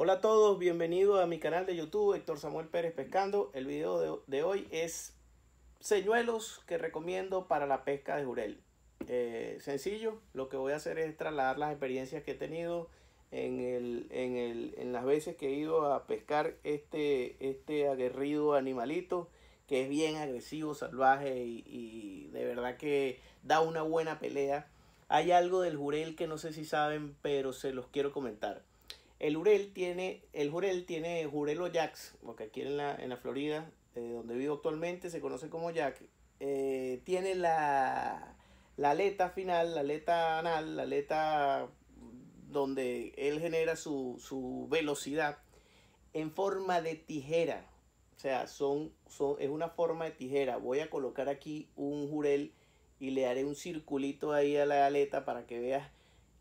Hola a todos, bienvenidos a mi canal de YouTube, Héctor Samuel Pérez Pescando. El video de, hoy es señuelos que recomiendo para la pesca de jurel. Eh, sencillo, lo que voy a hacer es trasladar las experiencias que he tenido en, las veces que he ido a pescar este, este aguerrido animalito que es bien agresivo, salvaje y, y de verdad que da una buena pelea. Hay algo del jurel que no sé si saben, pero se los quiero comentar. El Jurel tiene, el Jurel tiene Jurel o Jacks, porque aquí en la, en la Florida, eh, donde vivo actualmente, se conoce como Jack. Eh, tiene la, aleta final, la aleta anal, la aleta donde él genera su, velocidad en forma de tijera. O sea, son, es una forma de tijera. Voy a colocar aquí un jurel y le haré un circulito ahí a la aleta para que veas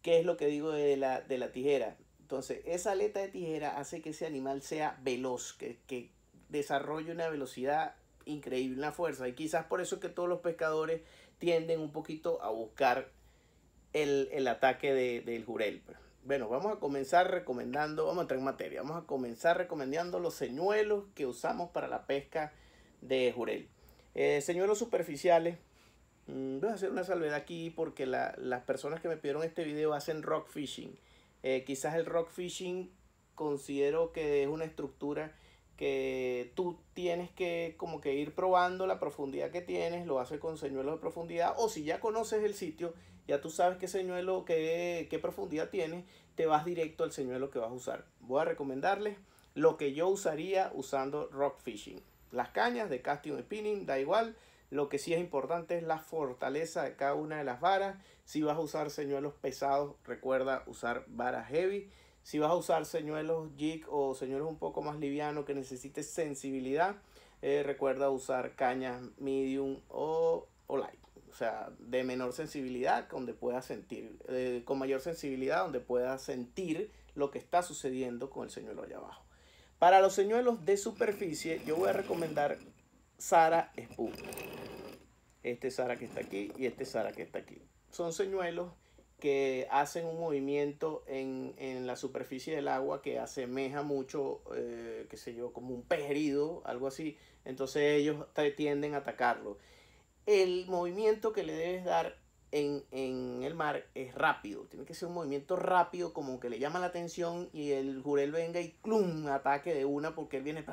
qué es lo que digo de la, de la tijera. Entonces, esa aleta de tijera hace que ese animal sea veloz, que, desarrolle una velocidad increíble, una fuerza. Y quizás por eso que todos los pescadores tienden un poquito a buscar el, ataque del jurel. Pues. Bueno, vamos a comenzar recomendando, vamos a entrar en materia, vamos a comenzar recomendando los señuelos que usamos para la pesca de jurel. Eh, señuelos superficiales, mm, voy a hacer una salvedad aquí porque las personas que me pidieron este video hacen rock fishing. Eh, quizás el rock fishing considero que es una estructura que tú tienes que como que ir probando la profundidad que tienes, lo haces con señuelos de profundidad o si ya conoces el sitio, ya tú sabes qué señuelo, qué, profundidad tienes, te vas directo al señuelo que vas a usar. Voy a recomendarles lo que yo usaría usando rock fishing. Las cañas de casting spinning, da igual, lo que sí es importante es la fortaleza de cada una de las varas. Si vas a usar señuelos pesados, recuerda usar varas heavy. Si vas a usar señuelos jig o señuelos un poco más livianos que necesites sensibilidad, eh, recuerda usar cañas medium o, light o sea, de menor sensibilidad, donde puedas sentir, con mayor sensibilidad, donde puedas sentir lo que está sucediendo con el señuelo allá abajo. Para los señuelos de superficie, yo voy a recomendar Sara Spook Este Sara que está aquí y este Sara que está aquí. Son señuelos que hacen un movimiento en, la superficie del agua que asemeja mucho, eh, qué sé yo, como un pejerido, algo así. Entonces ellos tienden a atacarlo. El movimiento que le debes dar en, el mar es rápido. Tiene que ser un movimiento rápido, como que le llama la atención y el jurel venga y ¡clum! ataque de una porque él viene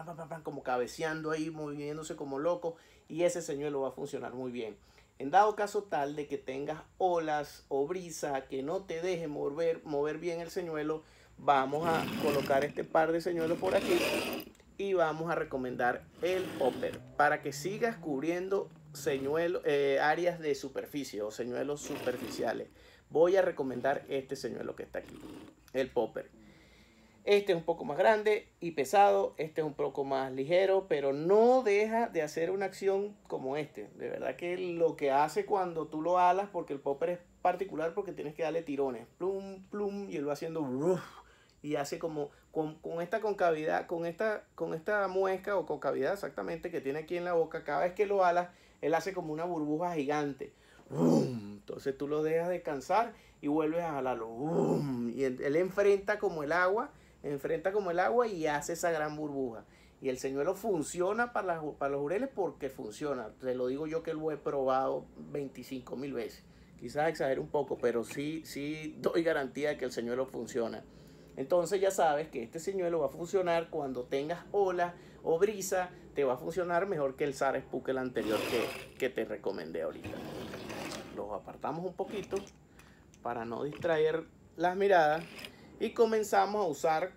como cabeceando ahí, moviéndose como loco y ese señuelo va a funcionar muy bien. En dado caso tal de que tengas olas o brisa que no te deje mover, mover bien el señuelo, vamos a colocar este par de señuelos por aquí y vamos a recomendar el hopper para que sigas cubriendo señuelo, eh, áreas de superficie o señuelos superficiales. Voy a recomendar este señuelo que está aquí, el popper. Este es un poco más grande y pesado, este es un poco más ligero, pero no deja de hacer una acción como este. De verdad que lo que hace cuando tú lo alas, porque el popper es particular, porque tienes que darle tirones, plum, plum, y él va haciendo y hace como con, con, esta concavidad, con esta, con esta muesca o concavidad exactamente que tiene aquí en la boca, cada vez que lo alas, él hace como una burbuja gigante. Entonces tú lo dejas descansar y vuelves a jalarlo. ¡Bum! Y él, enfrenta como el agua, enfrenta como el agua y hace esa gran burbuja. Y el señuelo funciona para, los ureles porque funciona. Te lo digo yo que lo he probado 25 mil veces. Quizás exagero un poco, pero sí, sí doy garantía de que el señuelo funciona. Entonces ya sabes que este señuelo va a funcionar cuando tengas ola o brisa, te va a funcionar mejor que el SAR Spook el anterior que, te recomendé ahorita. Los apartamos un poquito para no distraer las miradas y comenzamos a usar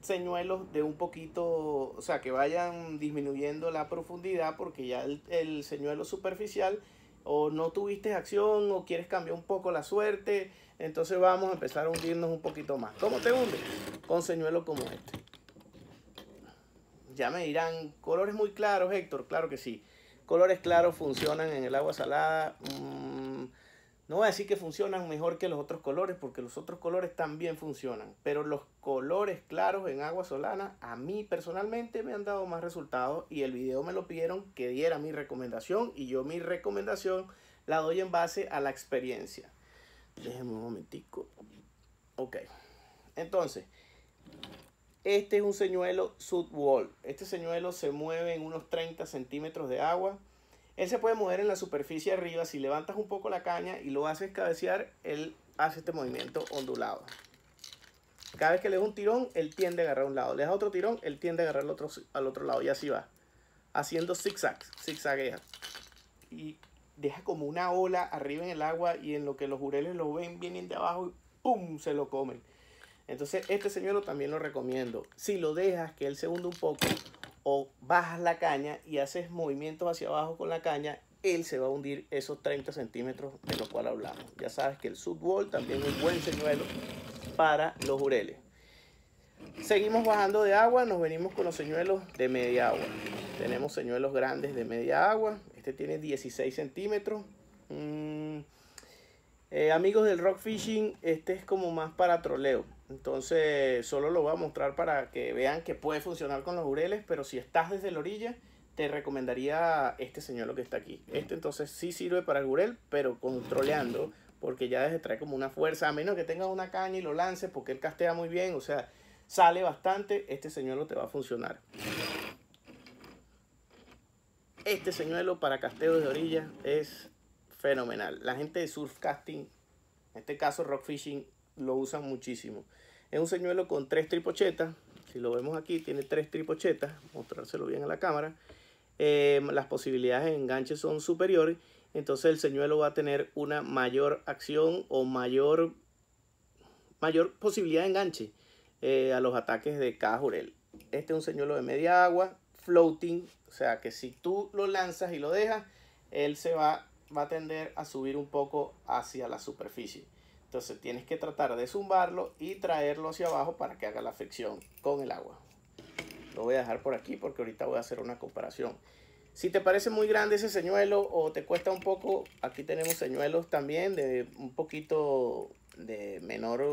señuelos de un poquito, o sea, que vayan disminuyendo la profundidad porque ya el señuelo superficial o no tuviste acción o quieres cambiar un poco la suerte entonces vamos a empezar a hundirnos un poquito más. ¿Cómo te hunde? Con señuelo como este. Ya me dirán, colores muy claros, Héctor. Claro que sí. Colores claros funcionan en el agua salada. Mm, no voy a decir que funcionan mejor que los otros colores, porque los otros colores también funcionan. Pero los colores claros en agua solana, a mí personalmente me han dado más resultados. Y el video me lo pidieron que diera mi recomendación. Y yo mi recomendación la doy en base a la experiencia. Déjenme un momentico. Ok. Entonces, este es un señuelo sudwall Este señuelo se mueve en unos 30 centímetros de agua. Él se puede mover en la superficie arriba. Si levantas un poco la caña y lo haces cabecear, él hace este movimiento ondulado. Cada vez que le das un tirón, él tiende a agarrar un lado. Le das otro tirón, él tiende a agarrar al otro, al otro lado. Y así va. Haciendo zigzags, zigzaguea. Y deja como una ola arriba en el agua y en lo que los ureles lo ven, vienen de abajo y ¡pum! se lo comen. Entonces, este señuelo también lo recomiendo. Si lo dejas que él se hunda un poco o bajas la caña y haces movimientos hacia abajo con la caña, él se va a hundir esos 30 centímetros de lo cual hablamos. Ya sabes que el subwall también es un buen señuelo para los ureles Seguimos bajando de agua, nos venimos con los señuelos de media agua. Tenemos señuelos grandes de media agua. Este tiene 16 centímetros. Mm, eh, amigos del rock fishing, este es como más para troleo. Entonces, solo lo voy a mostrar para que vean que puede funcionar con los gureles pero si estás desde la orilla, te recomendaría este señor que está aquí. Este entonces sí sirve para el gurel, pero controleando, porque ya desde trae como una fuerza, a menos que tengas una caña y lo lances, porque él castea muy bien, o sea, sale bastante, este señor te va a funcionar. Este señuelo para casteo de orilla es fenomenal. La gente de surf casting, en este caso rock fishing, lo usan muchísimo. Es un señuelo con tres tripochetas. Si lo vemos aquí, tiene tres tripochetas. Mostrárselo bien a la cámara. Eh, las posibilidades de enganche son superiores. Entonces el señuelo va a tener una mayor acción o mayor, mayor posibilidad de enganche eh, a los ataques de cada Este es un señuelo de media agua floating, o sea que si tú lo lanzas y lo dejas, él se va, va a tender a subir un poco hacia la superficie. Entonces tienes que tratar de zumbarlo y traerlo hacia abajo para que haga la fricción con el agua. Lo voy a dejar por aquí porque ahorita voy a hacer una comparación. Si te parece muy grande ese señuelo o te cuesta un poco, aquí tenemos señuelos también de un poquito de menor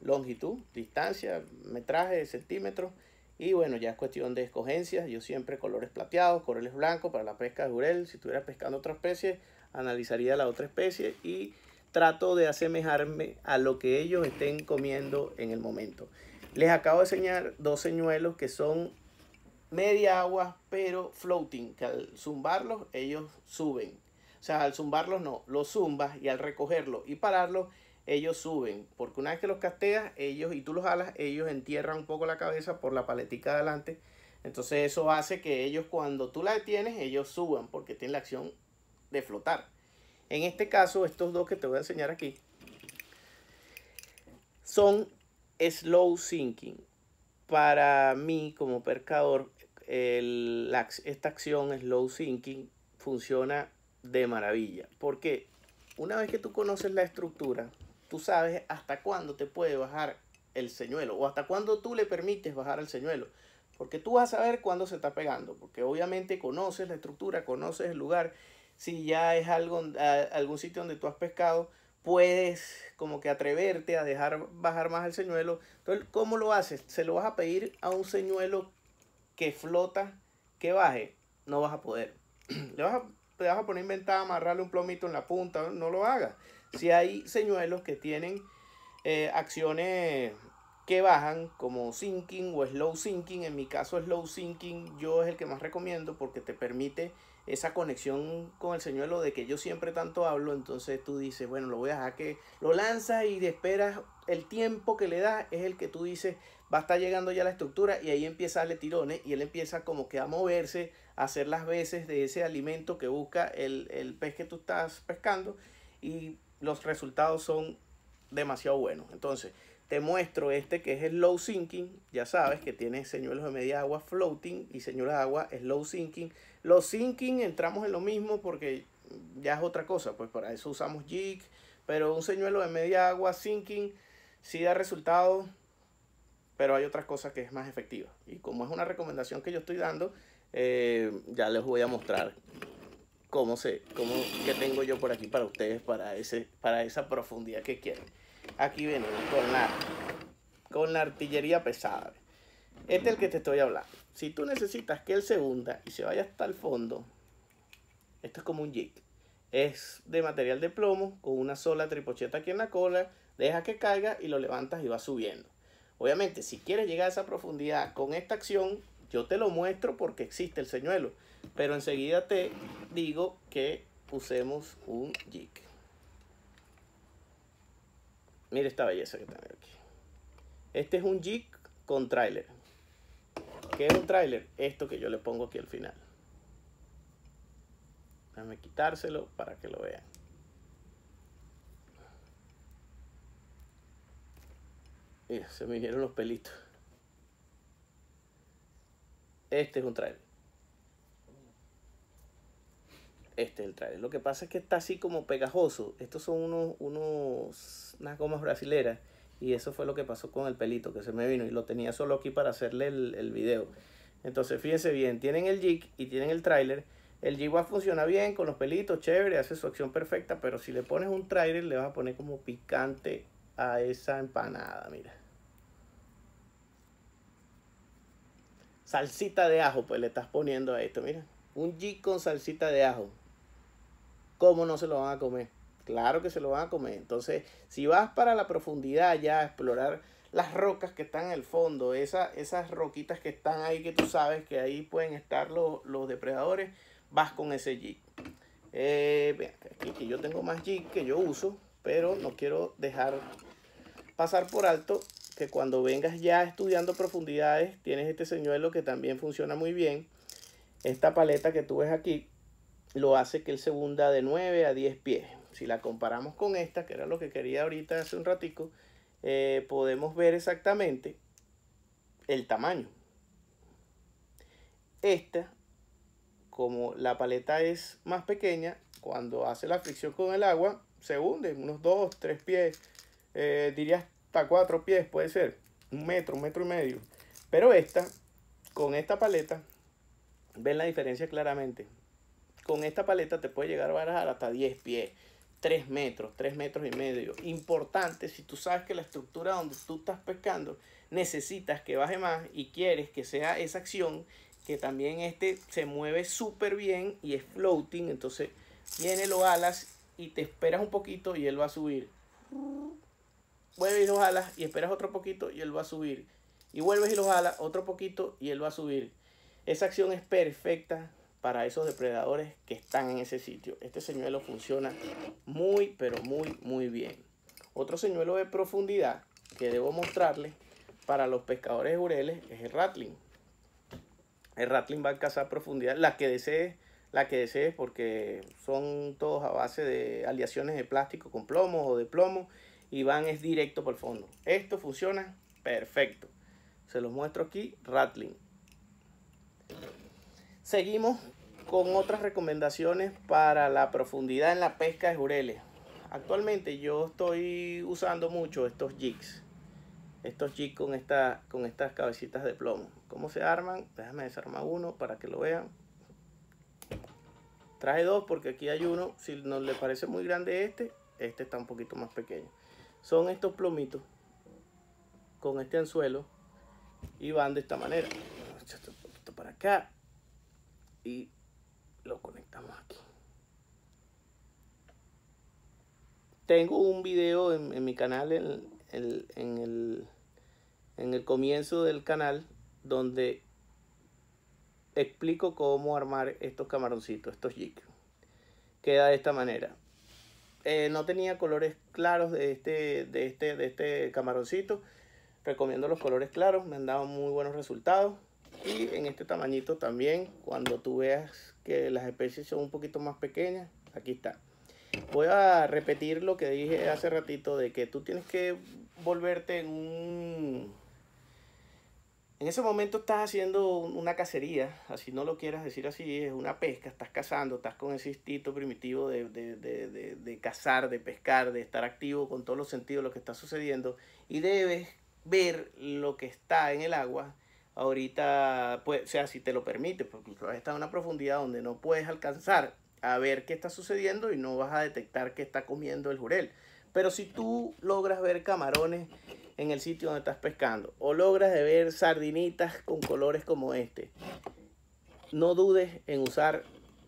longitud, distancia, metraje, centímetros. Y bueno, ya es cuestión de escogencias. Yo siempre colores plateados, corales blancos para la pesca de jurel. Si estuviera pescando otra especie, analizaría la otra especie y trato de asemejarme a lo que ellos estén comiendo en el momento. Les acabo de enseñar dos señuelos que son media agua, pero floating, que al zumbarlos ellos suben. O sea, al zumbarlos no, los zumbas y al recogerlo y pararlo ellos suben. Porque una vez que los casteas, ellos y tú los alas, ellos entierran un poco la cabeza por la paletica adelante. Entonces eso hace que ellos cuando tú la detienes, ellos suban porque tienen la acción de flotar. En este caso, estos dos que te voy a enseñar aquí son slow sinking. Para mí como pescador, esta acción slow sinking funciona de maravilla. Porque una vez que tú conoces la estructura, tú sabes hasta cuándo te puede bajar el señuelo o hasta cuándo tú le permites bajar el señuelo. Porque tú vas a saber cuándo se está pegando, porque obviamente conoces la estructura, conoces el lugar. Si ya es algo, algún sitio donde tú has pescado, puedes como que atreverte a dejar bajar más el señuelo. Entonces, ¿cómo lo haces? Se lo vas a pedir a un señuelo que flota, que baje. No vas a poder. Le vas a, te vas a poner inventada, amarrarle un plomito en la punta, no lo hagas. Si hay señuelos que tienen eh, acciones que bajan como sinking o slow sinking, en mi caso slow sinking yo es el que más recomiendo porque te permite esa conexión con el señuelo de que yo siempre tanto hablo, entonces tú dices, bueno, lo voy a dejar que lo lanzas y esperas el tiempo que le das es el que tú dices, va a estar llegando ya la estructura y ahí empieza a darle tirones y él empieza como que a moverse, a hacer las veces de ese alimento que busca el, el pez que tú estás pescando y los resultados son demasiado buenos. Entonces, te muestro este que es el low sinking. Ya sabes que tiene señuelos de media agua floating y señuelos de agua slow sinking. los sinking entramos en lo mismo porque ya es otra cosa. Pues para eso usamos jig. Pero un señuelo de media agua sinking sí da resultado Pero hay otras cosas que es más efectiva. Y como es una recomendación que yo estoy dando, eh, ya les voy a mostrar cómo sé cómo, qué tengo yo por aquí para ustedes, para, ese, para esa profundidad que quieren. Aquí viene con la, con la artillería pesada. Este es el que te estoy hablando. Si tú necesitas que él se hunda y se vaya hasta el fondo, esto es como un jig. Es de material de plomo, con una sola tripocheta aquí en la cola, deja que caiga y lo levantas y va subiendo. Obviamente, si quieres llegar a esa profundidad con esta acción, yo te lo muestro porque existe el señuelo. Pero enseguida te digo que usemos un jig. Mira esta belleza que tengo aquí. Este es un jig con trailer. ¿Qué es un trailer? Esto que yo le pongo aquí al final. Déjame quitárselo para que lo vean. Mira, se me hicieron los pelitos. Este es un trailer. este es el trailer. Lo que pasa es que está así como pegajoso. Estos son unos, unos, unas gomas brasileras. Y eso fue lo que pasó con el pelito que se me vino. Y lo tenía solo aquí para hacerle el, el video. Entonces fíjense bien, tienen el jig y tienen el trailer. El jig va a bien con los pelitos, chévere, hace su acción perfecta. Pero si le pones un trailer le vas a poner como picante a esa empanada, mira. Salsita de ajo, pues le estás poniendo a esto, mira. Un jig con salsita de ajo. ¿Cómo no se lo van a comer? Claro que se lo van a comer. Entonces, si vas para la profundidad ya a explorar las rocas que están en el fondo, esa, esas roquitas que están ahí, que tú sabes que ahí pueden estar los, los depredadores, vas con ese jig. Eh, aquí que yo tengo más jig que yo uso, pero no quiero dejar pasar por alto que cuando vengas ya estudiando profundidades, tienes este señuelo que también funciona muy bien. Esta paleta que tú ves aquí, lo hace que él se hunda de 9 a 10 pies. Si la comparamos con esta, que era lo que quería ahorita hace un ratico, eh, podemos ver exactamente el tamaño. Esta, como la paleta es más pequeña, cuando hace la fricción con el agua, se hunde unos 2, 3 pies, eh, diría hasta 4 pies, puede ser, un metro, un metro y medio. Pero esta, con esta paleta, ven la diferencia claramente con esta paleta te puede llegar a barajar hasta 10 pies, 3 metros, 3 metros y medio. Importante, si tú sabes que la estructura donde tú estás pescando necesitas que baje más y quieres que sea esa acción, que también este se mueve súper bien y es floating, entonces viene, lo alas y te esperas un poquito y él va a subir. Vuelves y lo alas y esperas otro poquito y él va a subir. Y vuelves y los alas otro poquito y él va a subir. Esa acción es perfecta para esos depredadores que están en ese sitio. Este señuelo funciona muy, pero muy, muy bien. Otro señuelo de profundidad que debo mostrarles para los pescadores de ureles es el ratling El ratling va a cazar profundidad, la que desees, la que desees porque son todos a base de aleaciones de plástico con plomo o de plomo y van es directo por el fondo. Esto funciona perfecto. Se los muestro aquí, ratling Seguimos con otras recomendaciones para la profundidad en la pesca de jureles. Actualmente yo estoy usando mucho estos jigs. Estos jigs con, con estas cabecitas de plomo. ¿Cómo se arman? Déjame desarmar uno para que lo vean. Traje dos porque aquí hay uno. Si no le parece muy grande este, este está un poquito más pequeño. Son estos plomitos con este anzuelo y van de esta manera. Esto para acá, lo conectamos aquí. Tengo un video en, mi canal, en, el, comienzo del canal, donde explico cómo armar estos camaroncitos, estos jigs. Queda de esta manera. Eh, no tenía colores claros de este, de, este, de este camaroncito. Recomiendo los colores claros, me han dado muy buenos resultados y en este tamañito también cuando tú veas que las especies son un poquito más pequeñas aquí está voy a repetir lo que dije hace ratito de que tú tienes que volverte en un en ese momento estás haciendo una cacería, así no lo quieras decir así, es una pesca, estás cazando, estás con ese instinto primitivo de, de, cazar, de pescar, de estar activo con todos los sentidos, lo que está sucediendo, y debes ver lo que está en el agua ahorita, pues, sea, si te lo permite, porque vas a estar en una profundidad donde no puedes alcanzar a ver qué está sucediendo y no vas a detectar que está comiendo el jurel. Pero si tú logras ver camarones en el sitio donde estás pescando o logras ver sardinitas con colores como este, no dudes en usar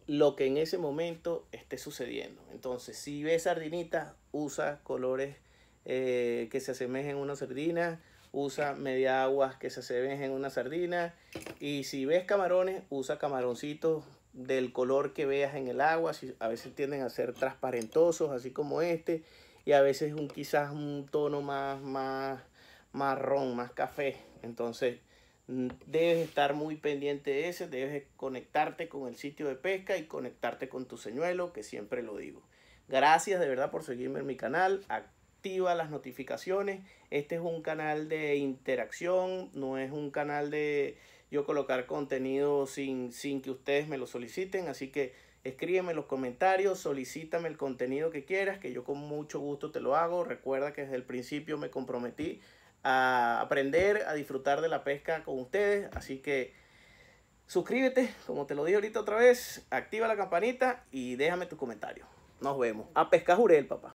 lo que en ese momento esté sucediendo. Entonces, si ves sardinitas, usa colores eh, que se asemejen a una sardina usa media aguas que se ven en una sardina. Y si ves camarones, usa camaroncitos del color que veas en el agua. A veces tienden a ser transparentosos, así como este. Y a veces un, quizás un tono más, más marrón, más café. Entonces mm, debes estar muy pendiente de ese, debes conectarte con el sitio de pesca y conectarte con tu señuelo, que siempre lo digo. Gracias de verdad por seguirme en mi canal activa las notificaciones. Este es un canal de interacción, no es un canal de yo colocar contenido sin, sin que ustedes me lo soliciten. Así que escríbeme en los comentarios, solicítame el contenido que quieras, que yo con mucho gusto te lo hago. Recuerda que desde el principio me comprometí a aprender, a disfrutar de la pesca con ustedes. Así que suscríbete, como te lo dije ahorita otra vez, activa la campanita y déjame tu comentarios. Nos vemos. A pescar jurel, papá.